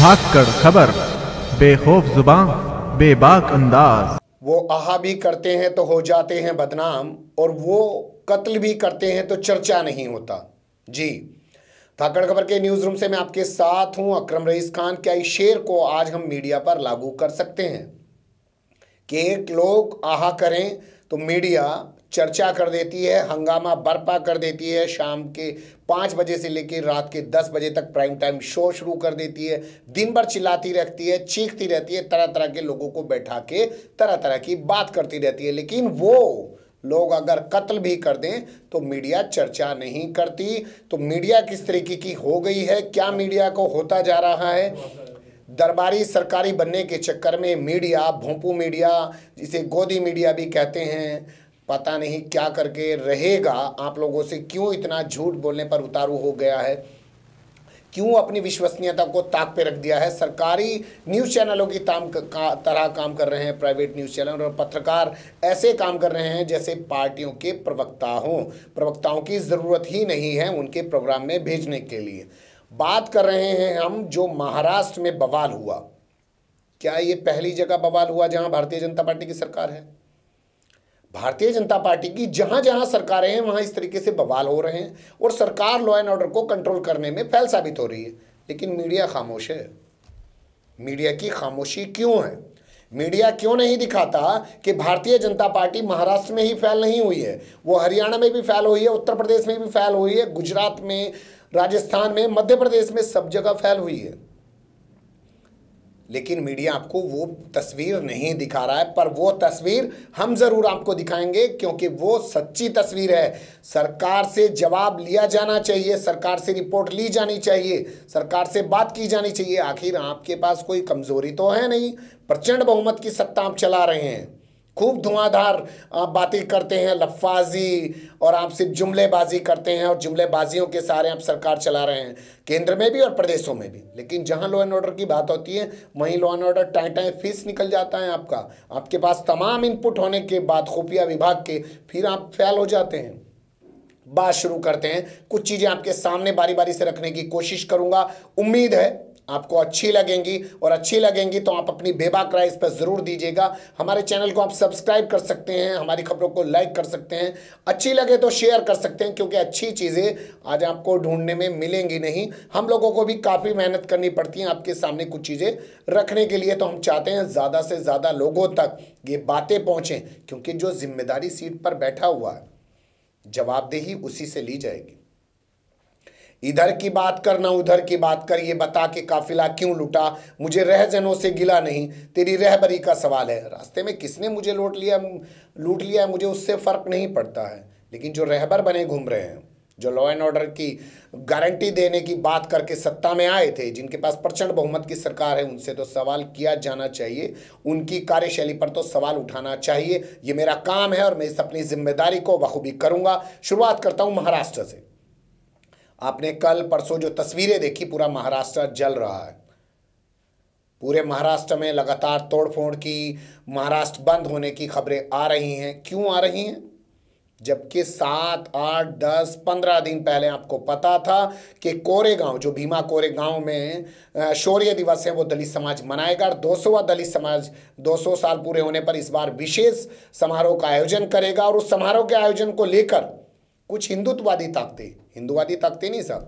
धाक कर खबर बेखौफ जुबान बेबाक अंदाज वो आहा भी करते हैं तो हो जाते हैं बदनाम और वो कत्ल भी करते हैं तो चर्चा नहीं होता जी धाकड़ खबर के न्यूज़ रूम से मैं आपके साथ हूं अक्रम रईस खान क्या इस शेर को आज हम मीडिया पर लागू कर सकते हैं कि एक लोग आहा करें तो मीडिया चर्चा कर देती है हंगामा बर्पा कर देती है शाम के पाँच बजे से लेकर रात के दस बजे तक प्राइम टाइम शो शुरू कर देती है दिन भर चिल्लाती रहती है चीखती रहती है तरह तरह के लोगों को बैठा के तरह तरह की बात करती रहती है लेकिन वो लोग अगर कत्ल भी कर दें तो मीडिया चर्चा नहीं करती तो मीडिया किस तरीके की हो गई है क्या मीडिया को होता जा रहा है दरबारी सरकारी बनने के चक्कर में मीडिया भोंपू मीडिया जिसे गोदी मीडिया भी कहते हैं पता नहीं क्या करके रहेगा आप लोगों से क्यों इतना झूठ बोलने पर उतारू हो गया है क्यों अपनी विश्वसनीयता को ताक पे रख दिया है सरकारी न्यूज़ चैनलों की ताम का, तरह काम कर रहे हैं प्राइवेट न्यूज़ चैनल और पत्रकार ऐसे काम कर रहे हैं जैसे पार्टियों के प्रवक्ता हों प्रवक्ताओं की ज़रूरत ही नहीं है उनके प्रोग्राम में भेजने के लिए बात कर रहे हैं हम जो महाराष्ट्र में बवाल हुआ क्या ये पहली जगह बवाल हुआ जहाँ भारतीय जनता पार्टी की सरकार है भारतीय जनता पार्टी की जहां जहां सरकारें हैं वहां इस तरीके से बवाल हो रहे हैं और सरकार लॉ एंड ऑर्डर को कंट्रोल करने में फैल साबित हो रही है लेकिन मीडिया खामोश है मीडिया की खामोशी क्यों है मीडिया क्यों नहीं दिखाता कि भारतीय जनता पार्टी महाराष्ट्र में ही फैल नहीं हुई है वो हरियाणा में भी फैल हुई है उत्तर प्रदेश में भी फैल हुई है गुजरात में राजस्थान में मध्य प्रदेश में सब जगह फैल हुई है लेकिन मीडिया आपको वो तस्वीर नहीं दिखा रहा है पर वो तस्वीर हम ज़रूर आपको दिखाएंगे क्योंकि वो सच्ची तस्वीर है सरकार से जवाब लिया जाना चाहिए सरकार से रिपोर्ट ली जानी चाहिए सरकार से बात की जानी चाहिए आखिर आपके पास कोई कमज़ोरी तो है नहीं प्रचंड बहुमत की सत्ता आप चला रहे हैं खूब धुआंधार बातें करते हैं लफाजी और आप सिर्फ जुमलेबाजी करते हैं और जुमलेबाजियों के सहारे आप सरकार चला रहे हैं केंद्र में भी और प्रदेशों में भी लेकिन जहां लॉ एंड ऑर्डर की बात होती है वहीं लॉ एंड ऑर्डर टाए टाए फीस निकल जाता है आपका आपके पास तमाम इनपुट होने के बाद खुफिया विभाग के फिर आप फैल हो जाते हैं बात शुरू करते हैं कुछ चीज़ें आपके सामने बारी बारी से रखने की कोशिश करूंगा उम्मीद है आपको अच्छी लगेंगी और अच्छी लगेंगी तो आप अपनी बेबाक राय इस पर ज़रूर दीजिएगा हमारे चैनल को आप सब्सक्राइब कर सकते हैं हमारी खबरों को लाइक कर सकते हैं अच्छी लगे तो शेयर कर सकते हैं क्योंकि अच्छी चीज़ें आज आपको ढूंढने में मिलेंगी नहीं हम लोगों को भी काफ़ी मेहनत करनी पड़ती है आपके सामने कुछ चीज़ें रखने के लिए तो हम चाहते हैं ज़्यादा से ज़्यादा लोगों तक ये बातें पहुँचें क्योंकि जो जिम्मेदारी सीट पर बैठा हुआ है जवाबदेही उसी से ली जाएगी इधर की बात कर ना उधर की बात कर ये बता के काफिला क्यों लुटा मुझे रहजनों से गिला नहीं तेरी रहबरी का सवाल है रास्ते में किसने मुझे लूट लिया लूट लिया मुझे उससे फ़र्क नहीं पड़ता है लेकिन जो रहबर बने घूम रहे हैं जो लॉ एंड ऑर्डर की गारंटी देने की बात करके सत्ता में आए थे जिनके पास प्रचंड बहुमत की सरकार है उनसे तो सवाल किया जाना चाहिए उनकी कार्यशैली पर तो सवाल उठाना चाहिए ये मेरा काम है और मैं इस अपनी जिम्मेदारी को बखूबी करूँगा शुरुआत करता हूँ महाराष्ट्र से आपने कल परसों जो तस्वीरें देखी पूरा महाराष्ट्र जल रहा है पूरे महाराष्ट्र में लगातार तोड़फोड़ की महाराष्ट्र बंद होने की खबरें आ रही हैं क्यों आ रही हैं जबकि सात आठ दस पंद्रह दिन पहले आपको पता था कि कोरेगांव जो भीमा कोरेगांव में शौर्य दिवस है वो दलित समाज मनाएगा और दो सौवा दलित समाज 200 साल पूरे होने पर इस बार विशेष समारोह का आयोजन करेगा और उस समारोह के आयोजन को लेकर कुछ हिंदुत्ववादी ताकतें हिंदुवादी ताकतें नहीं सर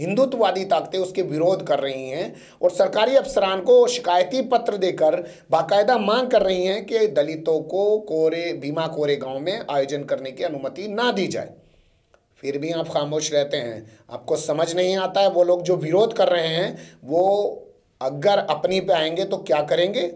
हिंदुत्ववादी ताकतें उसके विरोध कर रही हैं और सरकारी अफसरान को शिकायती पत्र देकर बाकायदा मांग कर रही हैं कि दलितों को कोरे भीमा कोरे गांव में आयोजन करने की अनुमति ना दी जाए फिर भी आप खामोश रहते हैं आपको समझ नहीं आता है वो लोग जो विरोध कर रहे हैं वो अगर अपनी पे आएंगे तो क्या करेंगे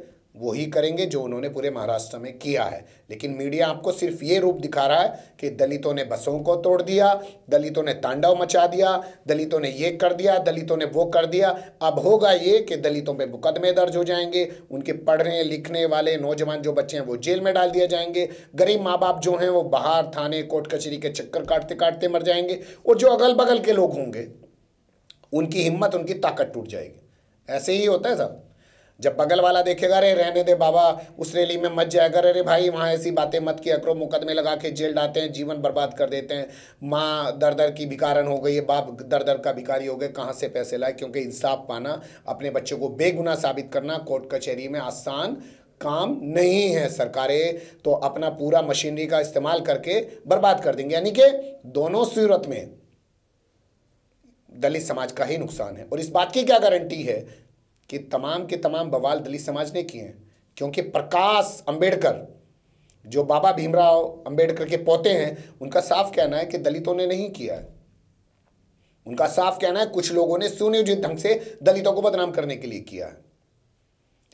वही करेंगे जो उन्होंने पूरे महाराष्ट्र में किया है लेकिन मीडिया आपको सिर्फ ये रूप दिखा रहा है कि दलितों ने बसों को तोड़ दिया दलितों ने तांडव मचा दिया दलितों ने ये कर दिया दलितों ने वो कर दिया अब होगा ये कि दलितों पे मुकदमे दर्ज हो जाएंगे उनके पढ़ने लिखने वाले नौजवान जो बच्चे हैं वो जेल में डाल दिए जाएंगे गरीब माँ बाप जो हैं वो बाहर थाने कोर्ट कचहरी के चक्कर काटते काटते मर जाएंगे और जो अगल बगल के लोग होंगे उनकी हिम्मत उनकी ताकत टूट जाएगी ऐसे ही होता है साहब जब बगल वाला देखेगा अरे रहने दे बाबा उस रैली में मत जाएगा अरे भाई वहाँ ऐसी बातें मत किया करो मुकदमे लगा के जेल डालते हैं जीवन बर्बाद कर देते हैं माँ दर दर की भिकारन हो गई है बाप दर दर का भिकारी हो गए कहाँ से पैसे लाए क्योंकि इंसाफ पाना अपने बच्चों को बेगुना साबित करना कोर्ट कचहरी में आसान काम नहीं है सरकारें तो अपना पूरा मशीनरी का इस्तेमाल करके बर्बाद कर देंगे यानी कि दोनों सूरत में दलित समाज का ही नुकसान है और इस बात की क्या गारंटी है कि तमाम के तमाम बवाल दलित समाज ने किए हैं क्योंकि प्रकाश अंबेडकर जो बाबा भीमराव अंबेडकर के पोते हैं उनका साफ कहना है कि दलितों ने नहीं किया है उनका साफ कहना है कुछ लोगों ने सुनियोजित ढंग से दलितों को बदनाम करने के लिए किया है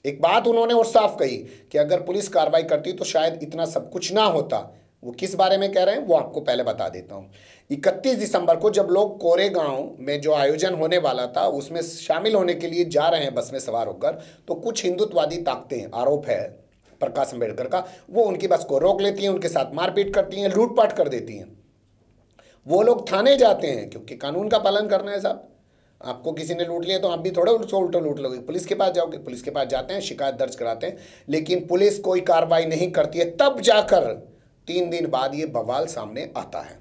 एक बात उन्होंने और साफ कही कि अगर पुलिस कार्रवाई करती तो शायद इतना सब कुछ ना होता वो किस बारे में कह रहे हैं वो आपको पहले बता देता हूँ 31 दिसंबर को जब लोग कोरेगांव में जो आयोजन होने वाला था उसमें शामिल होने के लिए जा रहे हैं बस में सवार होकर तो कुछ हिंदुत्ववादी ताकतें आरोप है प्रकाश अम्बेडकर का वो उनकी बस को रोक लेती हैं उनके साथ मारपीट करती हैं लूटपाट कर देती हैं वो लोग थाने जाते हैं क्योंकि कानून का पालन करना है साहब आपको किसी ने लूट लिया तो आप भी थोड़ा उल्टो उल्टो लूट लोगे पुलिस के पास जाओगे पुलिस के पास जाते हैं शिकायत दर्ज कराते हैं लेकिन पुलिस कोई कार्रवाई नहीं करती है तब जाकर तीन दिन बाद ये बवाल सामने आता है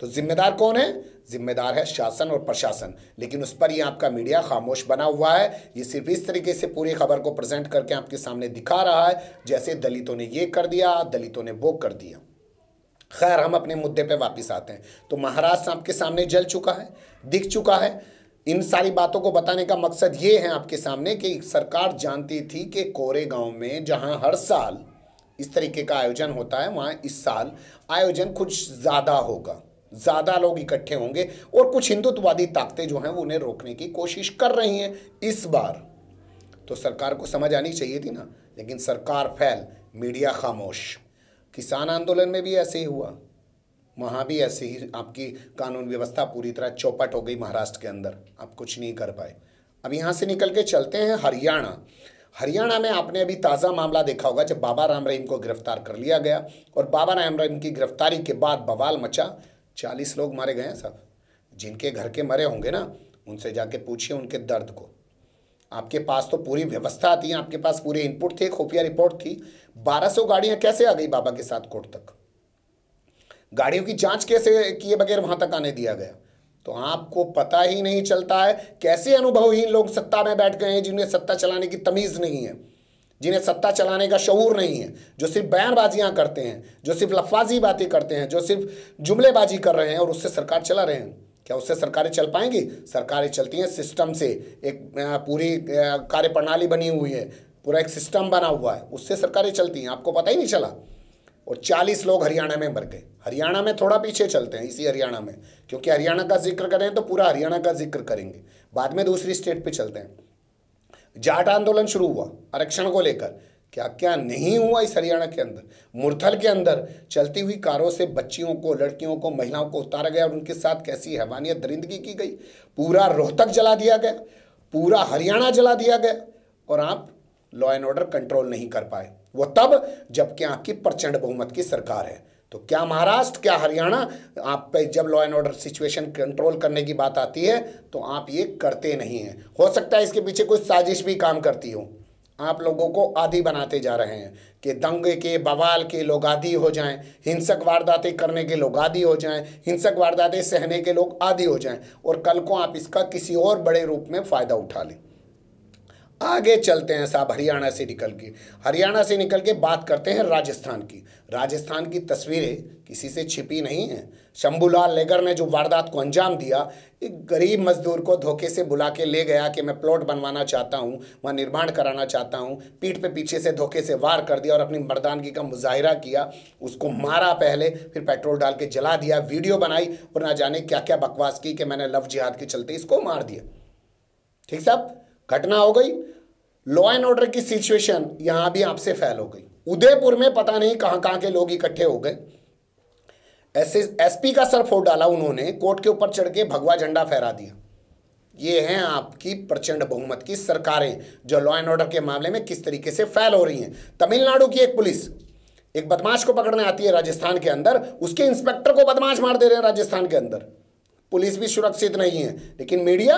तो जिम्मेदार कौन है जिम्मेदार है शासन और प्रशासन लेकिन उस पर ही आपका मीडिया खामोश बना हुआ है ये सिर्फ इस तरीके से पूरी खबर को प्रेजेंट करके आपके सामने दिखा रहा है जैसे दलितों ने ये कर दिया दलितों ने वो कर दिया खैर हम अपने मुद्दे पे वापस आते हैं तो महाराष्ट्र आपके सामने जल चुका है दिख चुका है इन सारी बातों को बताने का मकसद ये है आपके सामने कि सरकार जानती थी कि कोरे में जहां हर साल इस तरीके का आयोजन होता है वहाँ इस साल आयोजन कुछ ज़्यादा होगा ज़्यादा लोग इकट्ठे होंगे और कुछ हिंदुत्ववादी ताकतें जो हैं वो उन्हें रोकने की कोशिश कर रही हैं इस बार तो सरकार को समझ आनी चाहिए थी ना लेकिन सरकार फैल मीडिया खामोश किसान आंदोलन में भी ऐसे ही हुआ वहाँ भी ऐसे ही आपकी कानून व्यवस्था पूरी तरह चौपट हो गई महाराष्ट्र के अंदर आप कुछ नहीं कर पाए अब यहाँ से निकल के चलते हैं हरियाणा हरियाणा में आपने अभी ताज़ा मामला देखा होगा जब बाबा राम रहीम को गिरफ्तार कर लिया गया और बाबा राम रहीम की गिरफ्तारी के बाद बवाल मचा चालीस लोग मारे गए हैं साहब जिनके घर के मरे होंगे ना उनसे जाके पूछिए उनके दर्द को आपके पास तो पूरी व्यवस्था थी आपके पास पूरे इनपुट थे खुफिया रिपोर्ट थी 1200 गाड़ियाँ कैसे आ गई बाबा के साथ कोर्ट तक गाड़ियों की जांच कैसे किए बगैर वहाँ तक आने दिया गया तो आपको पता ही नहीं चलता है कैसे अनुभवहीन लोग सत्ता में बैठ गए हैं जिन्हें सत्ता चलाने की तमीज़ नहीं है जिन्हें सत्ता चलाने का शऊर नहीं है जो सिर्फ बयानबाजियाँ करते हैं जो सिर्फ लफाजी बातें करते हैं जो सिर्फ जुमलेबाजी कर रहे हैं और उससे सरकार चला रहे हैं क्या उससे सरकारें चल पाएंगी सरकारें चलती हैं सिस्टम से एक पूरी कार्यप्रणाली बनी हुई है पूरा एक सिस्टम बना हुआ है उससे सरकारें चलती हैं आपको पता ही नहीं चला और 40 लोग हरियाणा में मर गए हरियाणा में थोड़ा पीछे चलते हैं इसी हरियाणा में क्योंकि हरियाणा का जिक्र करें तो पूरा हरियाणा का जिक्र करेंगे बाद में दूसरी स्टेट पे चलते हैं जाट आंदोलन शुरू हुआ आरक्षण को लेकर क्या क्या नहीं हुआ इस हरियाणा के अंदर मुरथल के अंदर चलती हुई कारों से बच्चियों को लड़कियों को महिलाओं को उतारा गया और उनके साथ कैसी हैवानियत दरिंदगी की गई पूरा रोहतक जला दिया गया पूरा हरियाणा जला दिया गया और आप लॉ एंड ऑर्डर कंट्रोल नहीं कर पाए वो तब जबकि आपकी प्रचंड बहुमत की सरकार है तो क्या महाराष्ट्र क्या हरियाणा आप पे जब law and order situation control करने की बात आती है तो आप ये करते नहीं हैं हो सकता है इसके पीछे कुछ साजिश भी काम करती हो आप लोगों को आदि बनाते जा रहे हैं कि दंगे के बवाल के लोग आदि हो जाएं हिंसक वारदातें करने के लोग आदि हो जाएं हिंसक वारदातें सहने के लोग आदि हो जाएं और कल को आप इसका किसी और बड़े रूप में फ़ायदा उठा लें आगे चलते हैं साहब हरियाणा से निकल के हरियाणा से निकल के बात करते हैं राजस्थान की राजस्थान की तस्वीरें किसी से छिपी नहीं हैं शंभूलाल लेगर ने जो वारदात को अंजाम दिया एक गरीब मजदूर को धोखे से बुला के ले गया कि मैं प्लॉट बनवाना चाहता हूँ वहाँ निर्माण कराना चाहता हूँ पीठ पे पीछे से धोखे से वार कर दिया और अपनी मर्दानगी का मुजाहरा किया उसको मारा पहले फिर पेट्रोल डाल के जला दिया वीडियो बनाई और ना जाने क्या क्या बकवास की कि मैंने लव जिहाद के चलते इसको मार दिया ठीक साहब घटना हो गई लॉ एंड ऑर्डर की सिचुएशन यहां भी आपसे फैल हो गई उदयपुर में पता नहीं कहां कहां के लोग इकट्ठे हो गए एसपी का सर फोड़ डाला उन्होंने कोर्ट के ऊपर चढ़ के भगवा झंडा फहरा दिया ये हैं आपकी प्रचंड बहुमत की सरकारें जो लॉ एंड ऑर्डर के मामले में किस तरीके से फैल हो रही हैं तमिलनाडु की एक पुलिस एक बदमाश को पकड़ने आती है राजस्थान के अंदर उसके इंस्पेक्टर को बदमाश मार दे रहे हैं राजस्थान के अंदर पुलिस भी सुरक्षित नहीं है लेकिन मीडिया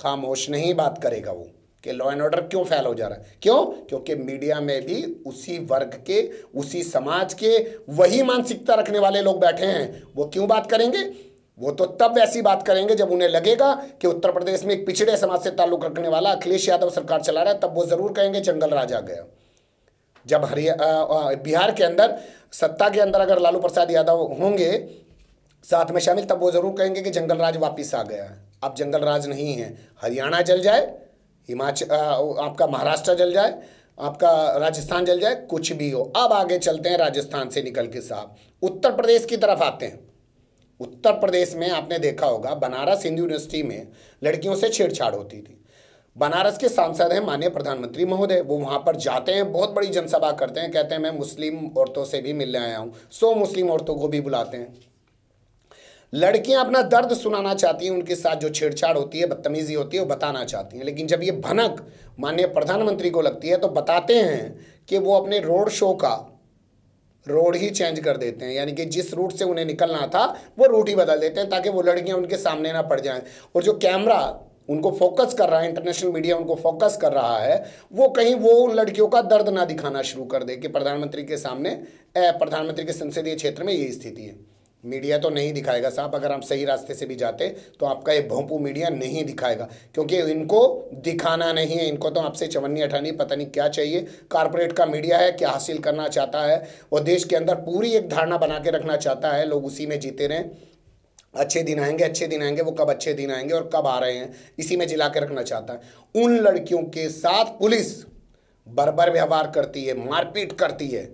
खामोश नहीं बात करेगा वो कि लॉ एंड ऑर्डर क्यों फैल हो जा रहा है क्यों क्योंकि मीडिया में भी उसी वर्ग के उसी समाज के वही मानसिकता रखने वाले लोग बैठे हैं वो क्यों बात करेंगे वो तो तब वैसी बात करेंगे जब उन्हें लगेगा कि उत्तर प्रदेश में एक पिछड़े समाज से ताल्लुक रखने वाला अखिलेश यादव सरकार चला रहा है तब वो जरूर कहेंगे जंगल राज आ गया जब हरिया बिहार के अंदर सत्ता के अंदर अगर लालू प्रसाद यादव होंगे साथ में शामिल तब वो जरूर कहेंगे कि जंगल राज वापिस आ गया है अब जंगल राज नहीं है हरियाणा जल जाए हिमाचल आपका महाराष्ट्र जल जाए आपका राजस्थान जल जाए कुछ भी हो अब आगे चलते हैं राजस्थान से निकल के साहब उत्तर प्रदेश की तरफ आते हैं उत्तर प्रदेश में आपने देखा होगा बनारस हिंदू यूनिवर्सिटी में लड़कियों से छेड़छाड़ होती थी बनारस के सांसद हैं माननीय प्रधानमंत्री महोदय वो वहाँ पर जाते हैं बहुत बड़ी जनसभा करते हैं कहते हैं मैं मुस्लिम औरतों से भी मिलने आया हूँ सौ मुस्लिम औरतों को भी बुलाते हैं लड़कियां अपना दर्द सुनाना चाहती हैं उनके साथ जो छेड़छाड़ होती है बदतमीजी होती है वो बताना चाहती हैं लेकिन जब ये भनक माननीय प्रधानमंत्री को लगती है तो बताते हैं कि वो अपने रोड शो का रोड ही चेंज कर देते हैं यानी कि जिस रूट से उन्हें निकलना था वो रूट ही बदल देते हैं ताकि वो लड़कियाँ उनके सामने ना पड़ जाएँ और जो कैमरा उनको फोकस कर रहा है इंटरनेशनल मीडिया उनको फोकस कर रहा है वो कहीं वो उन लड़कियों का दर्द ना दिखाना शुरू कर दे कि प्रधानमंत्री के सामने प्रधानमंत्री के संसदीय क्षेत्र में यही स्थिति है मीडिया तो नहीं दिखाएगा साहब अगर हम सही रास्ते से भी जाते तो आपका ये भोंपू मीडिया नहीं दिखाएगा क्योंकि इनको दिखाना नहीं है इनको तो आपसे चवन्नी अठानी पता नहीं क्या चाहिए कारपोरेट का मीडिया है क्या हासिल करना चाहता है वो देश के अंदर पूरी एक धारणा बना के रखना चाहता है लोग उसी में जीते रहें अच्छे दिन आएंगे अच्छे दिन आएंगे वो कब अच्छे दिन आएंगे और कब आ रहे हैं इसी में जिला के रखना चाहता है उन लड़कियों के साथ पुलिस बर्बर व्यवहार करती है मारपीट करती है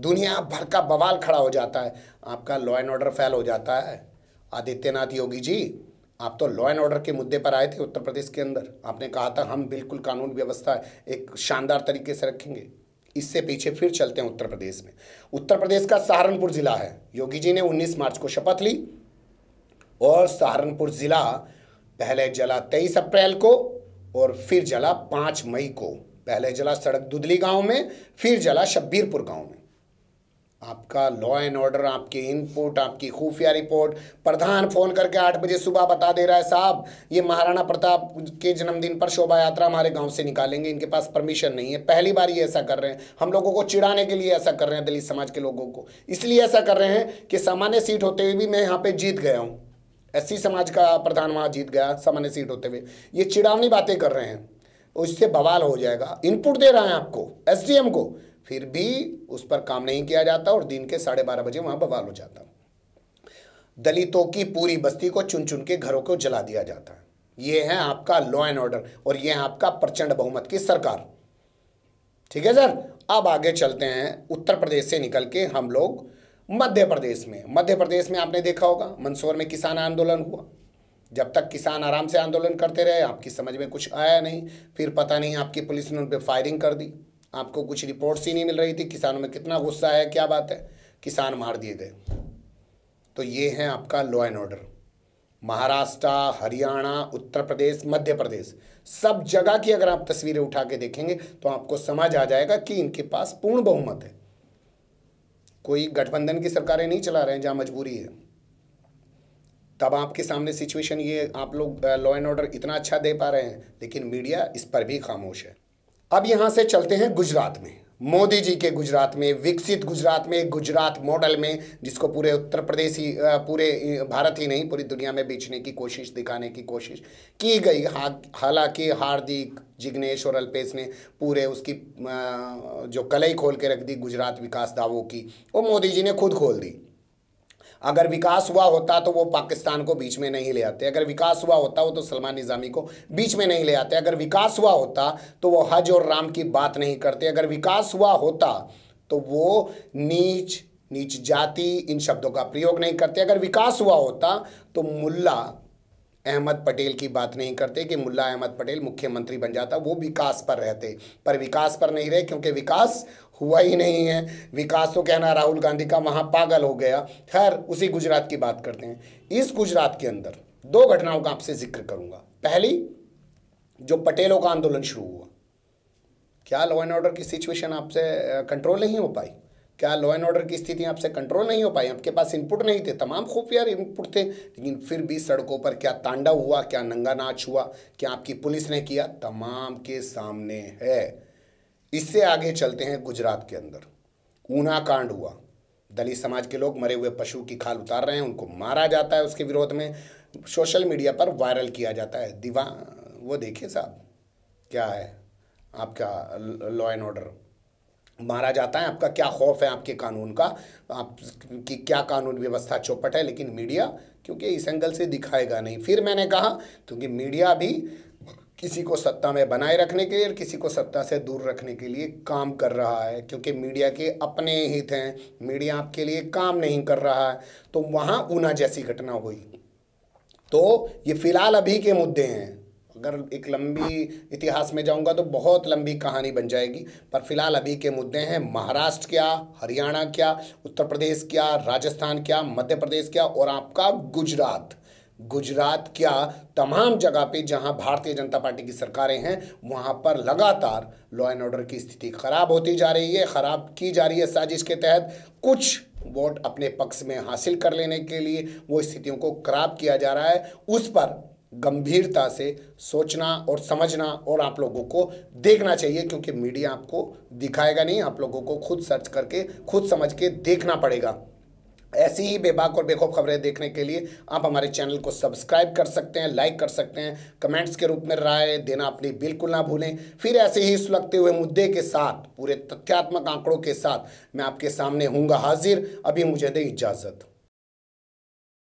दुनिया भर का बवाल खड़ा हो जाता है आपका लॉ एंड ऑर्डर फेल हो जाता है आदित्यनाथ योगी जी आप तो लॉ एंड ऑर्डर के मुद्दे पर आए थे उत्तर प्रदेश के अंदर आपने कहा था हम बिल्कुल कानून व्यवस्था एक शानदार तरीके से रखेंगे इससे पीछे फिर चलते हैं उत्तर प्रदेश में उत्तर प्रदेश का सहारनपुर ज़िला है योगी जी ने 19 मार्च को शपथ ली और सहारनपुर ज़िला पहले जला 23 अप्रैल को और फिर जला 5 मई को पहले जला सड़क दुदली गांव में फिर जला शब्बीरपुर गांव में आपका लॉ एंड ऑर्डर आपके इनपुट आपकी खुफिया रिपोर्ट प्रधान फ़ोन करके आठ बजे सुबह बता दे रहा है साहब ये महाराणा प्रताप के जन्मदिन पर शोभा यात्रा हमारे गांव से निकालेंगे इनके पास परमिशन नहीं है पहली बार ये ऐसा कर रहे हैं हम लोगों को चिढ़ाने के लिए ऐसा कर रहे हैं दलित समाज के लोगों को इसलिए ऐसा कर रहे हैं कि सामान्य सीट होते हुए भी मैं यहाँ पर जीत गया हूँ एस समाज का प्रधान वहाँ जीत गया सामान्य सीट होते हुए ये चिड़ावनी बातें कर रहे हैं उससे बवाल हो जाएगा इनपुट दे रहा है आपको एस को फिर भी उस पर काम नहीं किया जाता और दिन के साढ़े बारह बजे वहां बवाल हो जाता दलितों की पूरी बस्ती को चुन चुन के घरों को जला दिया जाता है ये है आपका लॉ एंड ऑर्डर और यह है आपका प्रचंड बहुमत की सरकार ठीक है सर अब आगे चलते हैं उत्तर प्रदेश से निकल के हम लोग मध्य प्रदेश में मध्य प्रदेश में आपने देखा होगा मंदसौर में किसान आंदोलन हुआ जब तक किसान आराम से आंदोलन करते रहे आपकी समझ में कुछ आया नहीं फिर पता नहीं आपकी पुलिस ने उन पर फायरिंग कर दी आपको कुछ रिपोर्ट्स ही नहीं मिल रही थी किसानों में कितना गुस्सा है क्या बात है किसान मार दिए गए तो ये है आपका law and order Maharashtra Haryana Uttar Pradesh Madhya Pradesh सब जगह की अगर आप तस्वीरें उठा के देखेंगे तो आपको समझ आ जाएगा कि इनके पास पूर्ण बहुमत है कोई गठबंधन की सरकारें नहीं चला रहे हैं जहाँ मजबूरी है तब आपके सामने सिचुएशन ये आप लोग लॉ एंड ऑर्डर इतना अच्छा दे पा रहे हैं लेकिन मीडिया इस पर भी खामोश है अब यहाँ से चलते हैं गुजरात में मोदी जी के गुजरात में विकसित गुजरात में गुजरात मॉडल में जिसको पूरे उत्तर प्रदेश ही पूरे भारत ही नहीं पूरी दुनिया में बेचने की कोशिश दिखाने की कोशिश की गई हालांकि हार्दिक जिग्नेश और अल्पेश ने पूरे उसकी जो कलई खोल के रख दी गुजरात विकास दावों की वो मोदी जी ने खुद खोल दी अगर विकास हुआ होता तो वो पाकिस्तान को बीच में नहीं ले आते अगर विकास हुआ होता वो तो सलमान निज़ामी को बीच में नहीं ले आते अगर विकास हुआ होता तो वो हज और राम की बात नहीं करते अगर विकास हुआ होता तो वो नीच नीच जाति इन शब्दों का प्रयोग नहीं करते अगर विकास हुआ होता तो मुल्ला अहमद पटेल की बात नहीं करते कि मुल्ला अहमद पटेल मुख्यमंत्री बन जाता वो विकास पर रहते पर विकास पर नहीं रहे क्योंकि विकास हुआ ही नहीं है विकास तो कहना राहुल गांधी का वहाँ पागल हो गया खैर उसी गुजरात की बात करते हैं इस गुजरात के अंदर दो घटनाओं का आपसे जिक्र करूंगा पहली जो पटेलों का आंदोलन शुरू हुआ क्या लॉ एंड ऑर्डर की सिचुएशन आपसे कंट्रोल नहीं हो पाई क्या लॉ एंड ऑर्डर की स्थिति आपसे कंट्रोल नहीं हो पाई आपके पास इनपुट नहीं थे तमाम खुफिया इनपुट थे लेकिन फिर भी सड़कों पर क्या तांडव हुआ क्या नंगा नाच हुआ क्या आपकी पुलिस ने किया तमाम के सामने है इससे आगे चलते हैं गुजरात के अंदर ऊना कांड हुआ दलित समाज के लोग मरे हुए पशु की खाल उतार रहे हैं उनको मारा जाता है उसके विरोध में सोशल मीडिया पर वायरल किया जाता है दीवा वो देखिए साहब क्या है आपका लॉ एंड ऑर्डर मारा जाता है आपका क्या खौफ है आपके कानून का आपकी क्या कानून व्यवस्था चौपट है लेकिन मीडिया क्योंकि इस एंगल से दिखाएगा नहीं फिर मैंने कहा क्योंकि मीडिया भी किसी को सत्ता में बनाए रखने के लिए और किसी को सत्ता से दूर रखने के लिए काम कर रहा है क्योंकि मीडिया के अपने हित हैं मीडिया आपके लिए काम नहीं कर रहा है तो वहाँ ऊना जैसी घटना हुई तो ये फिलहाल अभी के मुद्दे हैं अगर एक लंबी इतिहास में जाऊंगा तो बहुत लंबी कहानी बन जाएगी पर फिलहाल अभी के मुद्दे हैं महाराष्ट्र क्या हरियाणा क्या उत्तर प्रदेश क्या राजस्थान क्या मध्य प्रदेश क्या और आपका गुजरात गुजरात क्या तमाम जगह पे जहां भारतीय जनता पार्टी की सरकारें हैं वहां पर लगातार लॉ एंड ऑर्डर की स्थिति खराब होती जा रही है खराब की जा रही है साजिश के तहत कुछ वोट अपने पक्ष में हासिल कर लेने के लिए वो स्थितियों को खराब किया जा रहा है उस पर गंभीरता से सोचना और समझना और आप लोगों को देखना चाहिए क्योंकि मीडिया आपको दिखाएगा नहीं आप लोगों को खुद सर्च करके खुद समझ के देखना पड़ेगा ऐसी ही बेबाक और बेखौफ खबरें देखने के लिए आप हमारे चैनल को सब्सक्राइब कर सकते हैं लाइक कर सकते हैं कमेंट्स के रूप में राय देना अपनी बिल्कुल ना भूलें फिर ऐसे ही सुलगते हुए मुद्दे के साथ पूरे तथ्यात्मक आंकड़ों के साथ मैं आपके सामने हूँगा हाजिर अभी मुझे दें इजाज़त